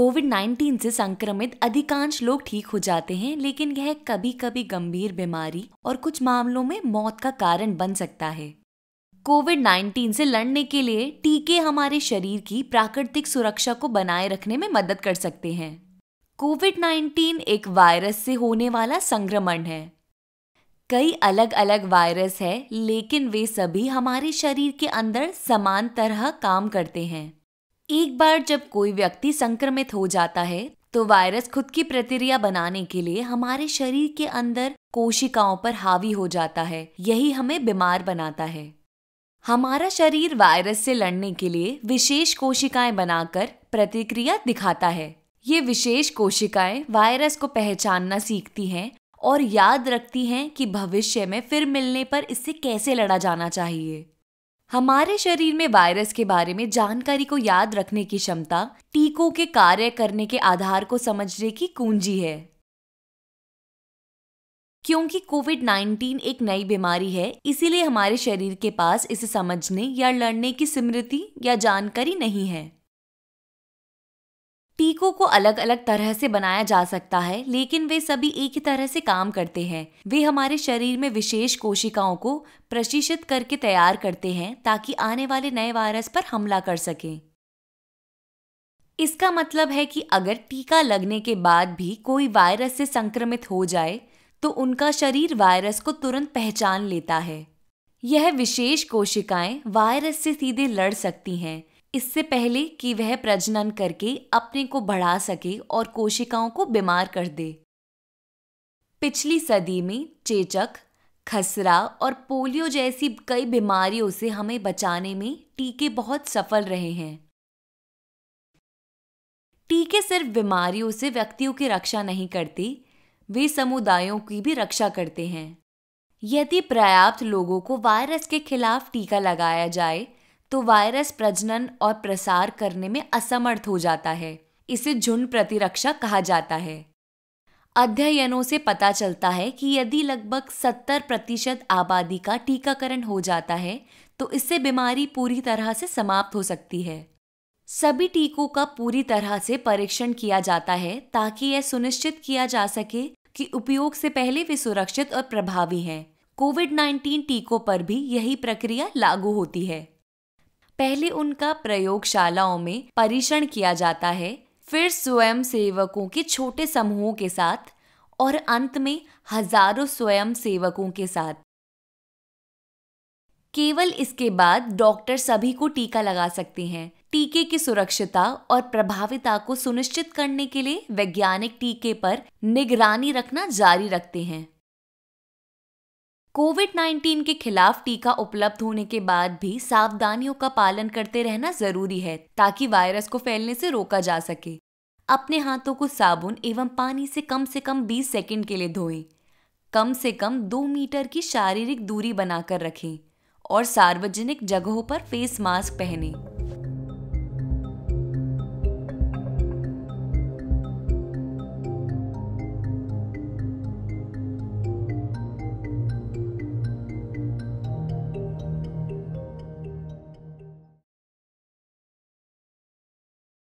Covid 19 से संक्रमित अधिकांश लोग ठीक हो जाते हैं लेकिन यह कभी कभी गंभीर बीमारी और कुछ मामलों में मौत का कारण बन सकता है कोविड 19 से लड़ने के लिए टीके हमारे शरीर की प्राकृतिक सुरक्षा को बनाए रखने में मदद कर सकते हैं कोविड 19 एक वायरस से होने वाला संक्रमण है कई अलग अलग वायरस है लेकिन वे सभी हमारे शरीर के अंदर समान तरह काम करते हैं एक बार जब कोई व्यक्ति संक्रमित हो जाता है तो वायरस खुद की प्रतिक्रिया बनाने के लिए हमारे शरीर के अंदर कोशिकाओं पर हावी हो जाता है यही हमें बीमार बनाता है हमारा शरीर वायरस से लड़ने के लिए विशेष कोशिकाएं बनाकर प्रतिक्रिया दिखाता है ये विशेष कोशिकाएं वायरस को पहचानना सीखती हैं और याद रखती हैं कि भविष्य में फिर मिलने पर इससे कैसे लड़ा जाना चाहिए हमारे शरीर में वायरस के बारे में जानकारी को याद रखने की क्षमता टीकों के कार्य करने के आधार को समझने की कुंजी है क्योंकि कोविड 19 एक नई बीमारी है इसीलिए हमारे शरीर के पास इसे समझने या लड़ने की स्मृति या जानकारी नहीं है टीकों को अलग अलग तरह से बनाया जा सकता है लेकिन वे सभी एक ही तरह से काम करते हैं वे हमारे शरीर में विशेष कोशिकाओं को प्रशिक्षित करके तैयार करते हैं ताकि आने वाले नए वायरस पर हमला कर सकें इसका मतलब है कि अगर टीका लगने के बाद भी कोई वायरस से संक्रमित हो जाए तो उनका शरीर वायरस को तुरंत पहचान लेता है यह विशेष कोशिकाएं वायरस से सीधे लड़ सकती हैं इससे पहले कि वह प्रजनन करके अपने को बढ़ा सके और कोशिकाओं को बीमार कर दे पिछली सदी में चेचक खसरा और पोलियो जैसी कई बीमारियों से हमें बचाने में टीके बहुत सफल रहे हैं टीके सिर्फ बीमारियों से व्यक्तियों की रक्षा नहीं करते वे समुदायों की भी रक्षा करते हैं यदि पर्याप्त लोगों को वायरस के खिलाफ टीका लगाया जाए तो वायरस प्रजनन और प्रसार करने में असमर्थ हो जाता है इसे झुंड प्रतिरक्षा कहा जाता है अध्ययनों से पता चलता है कि यदि लगभग 70 प्रतिशत आबादी का टीकाकरण हो जाता है तो इससे बीमारी पूरी तरह से समाप्त हो सकती है सभी टीकों का पूरी तरह से परीक्षण किया जाता है ताकि यह सुनिश्चित किया जा सके कि उपयोग से पहले वे सुरक्षित और प्रभावी हैं कोविड 19 टीकों पर भी यही प्रक्रिया लागू होती है पहले उनका प्रयोगशालाओं में परीक्षण किया जाता है फिर स्वयं सेवकों के छोटे समूहों के साथ और अंत में हजारों स्वयं सेवकों के साथ केवल इसके बाद डॉक्टर सभी को टीका लगा सकते हैं टीके की सुरक्षता और प्रभाविता को सुनिश्चित करने के लिए वैज्ञानिक टीके पर निगरानी रखना जारी रखते हैं कोविड 19 के खिलाफ टीका उपलब्ध होने के बाद भी सावधानियों का पालन करते रहना जरूरी है ताकि वायरस को फैलने से रोका जा सके अपने हाथों को साबुन एवं पानी से कम से कम 20 सेकंड के लिए धोएं कम से कम दो मीटर की शारीरिक दूरी बनाकर रखें और सार्वजनिक जगहों पर फेस मास्क पहनें